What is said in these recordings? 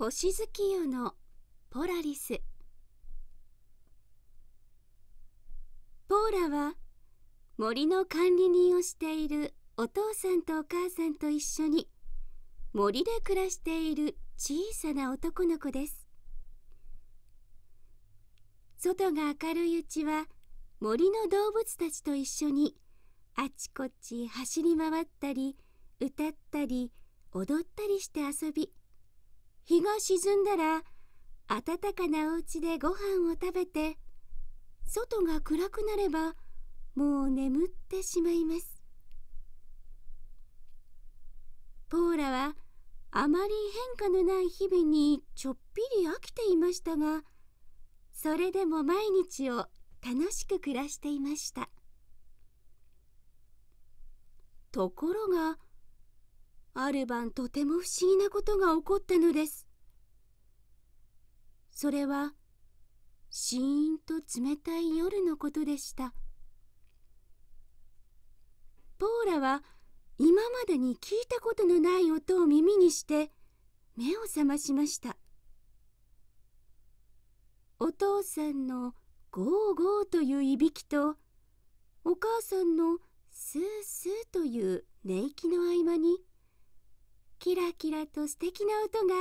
星月夜のポラリスポーラは森の管理人をしているお父さんとお母さんと一緒に森で暮らしている小さな男の子です外が明るいうちは森の動物たちと一緒にあちこち走り回ったり歌ったり踊ったりして遊び日が沈んだら暖かなお家でご飯を食べて外が暗くなればもう眠ってしまいますポーラはあまり変化のない日々にちょっぴり飽きていましたがそれでも毎日を楽しく暮らしていましたところがある晩とても不思議なことが起こったのですそれはしーんと冷たい夜のことでしたポーラは今までに聞いたことのない音を耳にして目を覚ましましたお父さんのゴーゴーといういびきとお母さんのスースーという寝息の合間にキラキラと素敵な音が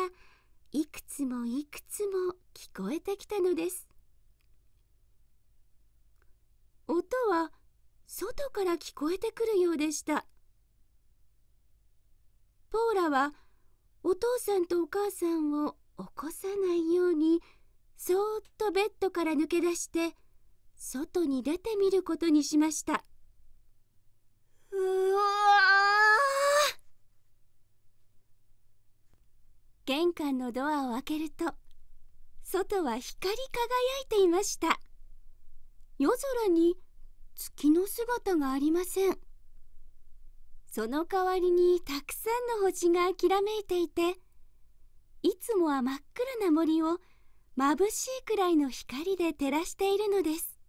いくつもいくつも聞こえてきたのです音は外から聞こえてくるようでしたポーラはお父さんとお母さんを起こさないようにそーっとベッドから抜け出して外に出てみることにしましたうわ玄関のドアを開けると外は光り輝いていました夜空に月の姿がありませんその代わりにたくさんの星がきらめいていていつもは真っ暗な森をまぶしいくらいの光で照らしているのです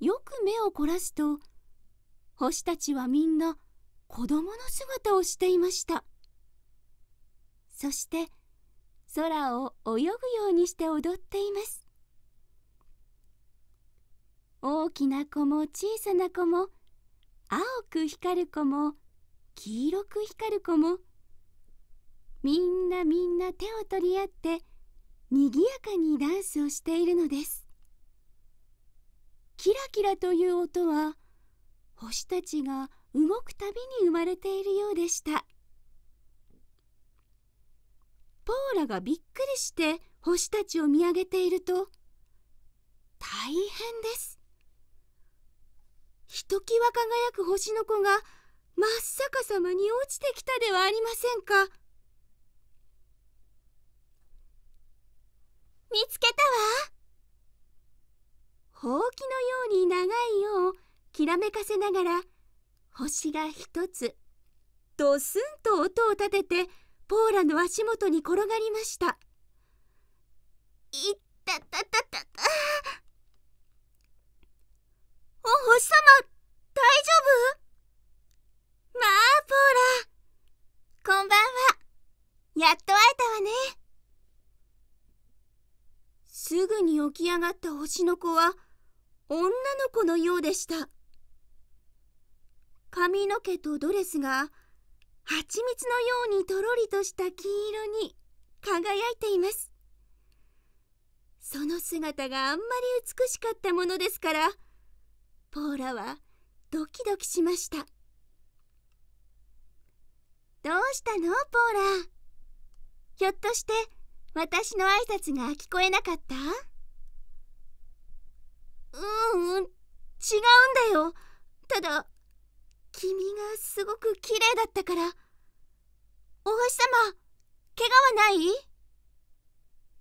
よく目を凝らすと星たちはみんな子供の姿をしていましたそして空を泳ぐようにして踊っています大きな子も小さな子も青く光る子も黄色く光る子もみんなみんな手を取り合ってにぎやかにダンスをしているのですキラキラという音は星たちが動くたびに生まれているようでしたポーラがびっくりして星たちを見上げていると大変ですひときわ輝く星の子が真っ逆さまに落ちてきたではありませんか見つけたわほうきのように長いようきらめかせながら星が一つドスンと音を立ててポーラの足元に転がりましたいったたたたたお星様大丈夫まあポーラこんばんはやっと会えたわねすぐに起き上がった星の子は女の子のようでした髪の毛とドレスが蜂蜜のようにとろりとした金色に輝いていますその姿があんまり美しかったものですからポーラはドキドキしましたどうしたのポーラひょっとして私の挨拶が聞こえなかったうん、違うんだよただ君がすごく綺麗だったから大橋様怪我はない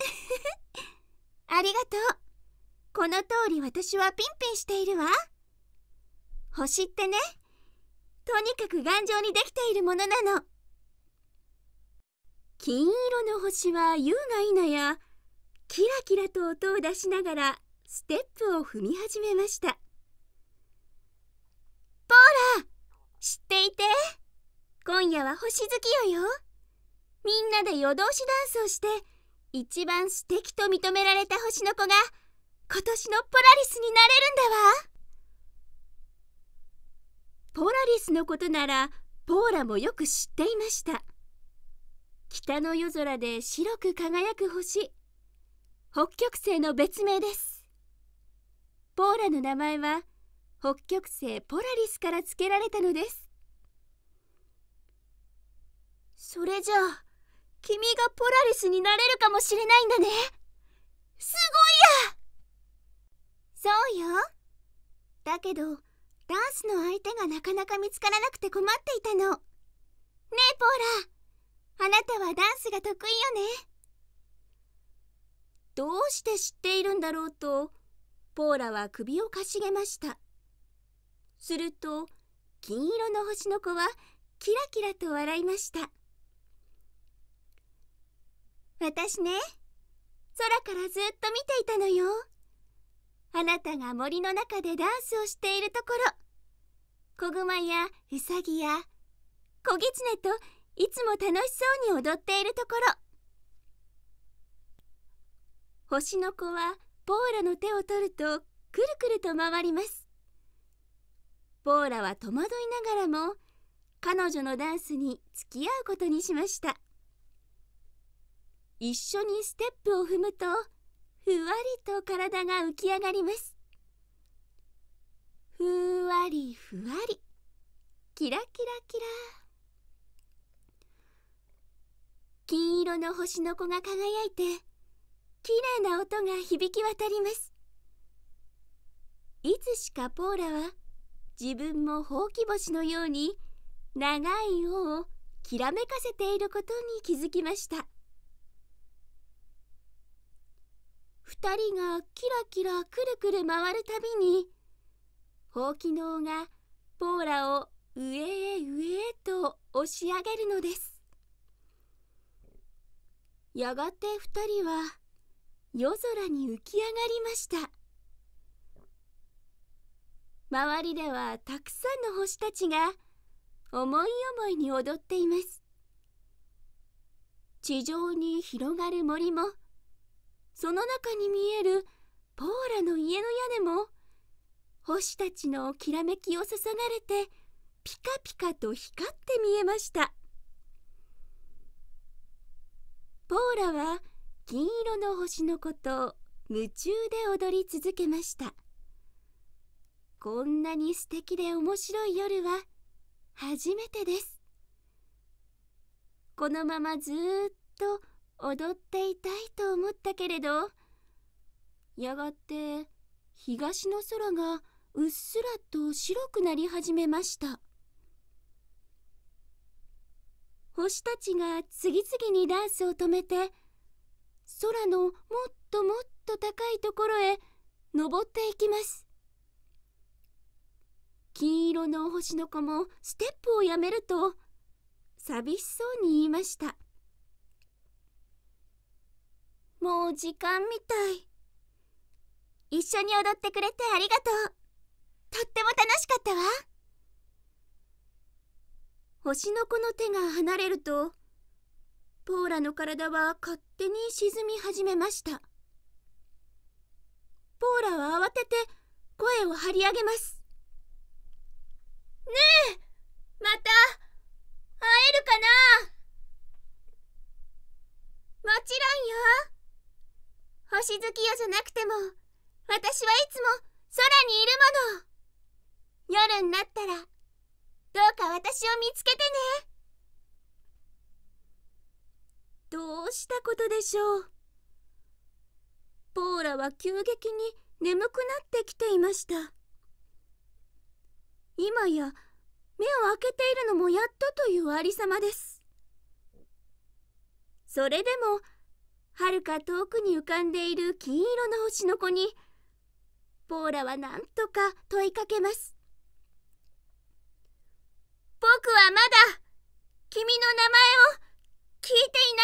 ありがとうこの通り私はピンピンしているわ星ってねとにかく頑丈にできているものなの金色の星は優雅いなやキラキラと音を出しながらステップを踏み始めましたポーラ知っていて今夜は星月夜よみんなで夜通しダンスをして一番素敵と認められた星の子が今年のポラリスになれるんだわポラリスのことならポーラもよく知っていました北の夜空で白く輝く星北極星の別名ですポーラの名前は北極星ポラリスから付けられたのですそれじゃあ君がポラリスになれるかもしれないんだねすごいやそうよだけどダンスの相手がなかなか見つからなくて困っていたのねえポーラあなたはダンスが得意よねどうして知っているんだろうとポーラは首をかしげましたすると金色の星の子はキラキラと笑いました私ね空からずっと見ていたのよあなたが森の中でダンスをしているところ子グマやウサギや子ギツネといつも楽しそうに踊っているところ星の子はポーラの手を取るとくるくると回りますポーラは戸惑いながらも彼女のダンスに付き合うことにしました一緒にステップを踏むとふわりと体が浮き上がりますふわりふわりキラキラキラ金色の星の子が輝いてきれいな音が響き渡りますいつしかポーラは自分もほうき星のように長い尾をきらめかせていることに気づきました2人がキラキラくるくる回るたびにほうきの尾がポーラを上へ上へと押し上げるのですやがて2人は夜空に浮き上がりました周りではたくさんの星たちが思い思いに踊っています地上に広がる森もその中に見えるポーラの家の屋根も星たちのきらめきをささがれてピカピカと光って見えましたポーラは銀色の星のことを夢中で踊り続けました。こんなに素敵で面白い夜は初めてですこのままずっと踊っていたいと思ったけれどやがて東の空がうっすらと白くなり始めました星たちが次々にダンスを止めて空のもっともっと高いところへ登っていきます金色のお星の子もステップをやめると寂しそうに言いましたもう時間みたい一緒に踊ってくれてありがとうとっても楽しかったわ星の子の手が離れるとポーラの体は勝手に沈み始めましたポーラは慌てて声を張り上げますねえまた会えるかなもちろんよ星月夜じゃなくても私はいつも空にいるもの夜になったらどうか私を見つけてねどうしたことでしょうポーラは急激に眠くなってきていました今や目を開けているのもやっとというありさまですそれでもはるか遠くに浮かんでいる金色の星の子にポーラはなんとか問いかけます僕はまだ君の名前を聞いてい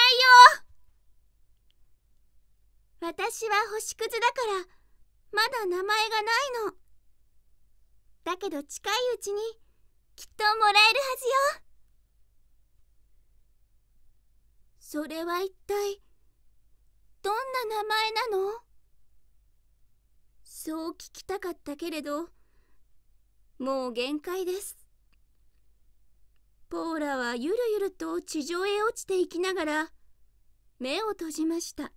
ないよ私は星屑だからまだ名前がないの。だけど近いうちにきっともらえるはずよそれは一体どんな名前なのそう聞きたかったけれどもう限界ですポーラはゆるゆると地上へ落ちていきながら目を閉じました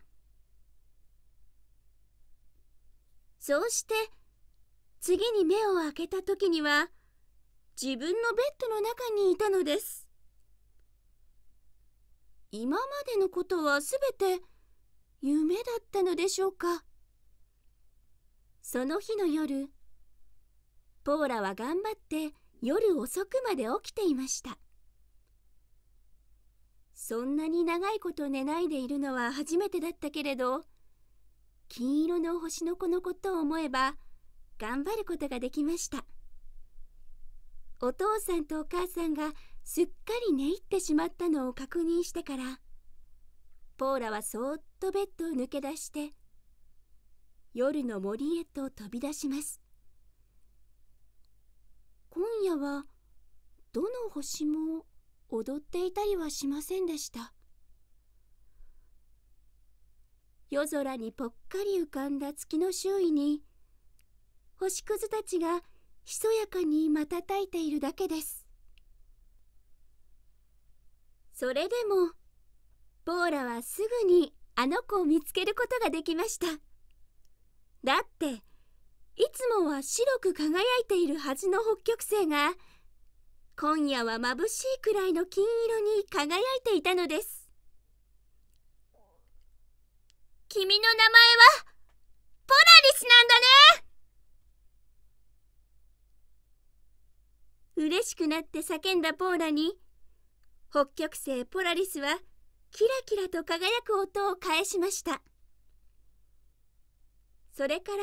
そうして次に目を開けた時には自分のベッドの中にいたのです今までのことはすべて夢だったのでしょうかその日の夜ポーラは頑張って夜遅くまで起きていましたそんなに長いこと寝ないでいるのは初めてだったけれど金色の星の子のことを思えば頑張ることができましたお父さんとお母さんがすっかり寝入ってしまったのを確認してからポーラはそっとベッドを抜け出して夜の森へと飛び出します今夜はどの星も踊っていたりはしませんでした夜空にぽっかり浮かんだ月の周囲に星屑たちがひそやかに瞬いているだけですそれでもポーラはすぐにあの子を見つけることができましただっていつもは白く輝いているはずの北極星が今夜は眩しいくらいの金色に輝いていたのです君の名前はポラリスなんだね嬉しくなって叫んだポーラに北極星ポラリスはキラキラと輝く音を返しましたそれから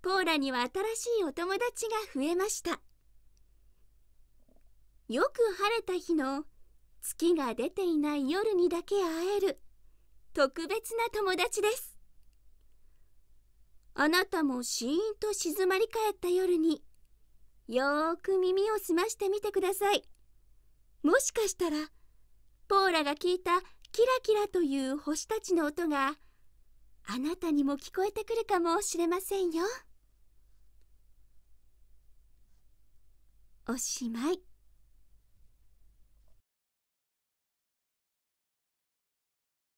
ポーラには新しいお友達が増えましたよく晴れた日の月が出ていない夜にだけ会える特別な友達ですあなたもシーンと静まり返った夜によーく耳を澄ましてみてくださいもしかしたらポーラが聞いたキラキラという星たちの音があなたにも聞こえてくるかもしれませんよおしまい。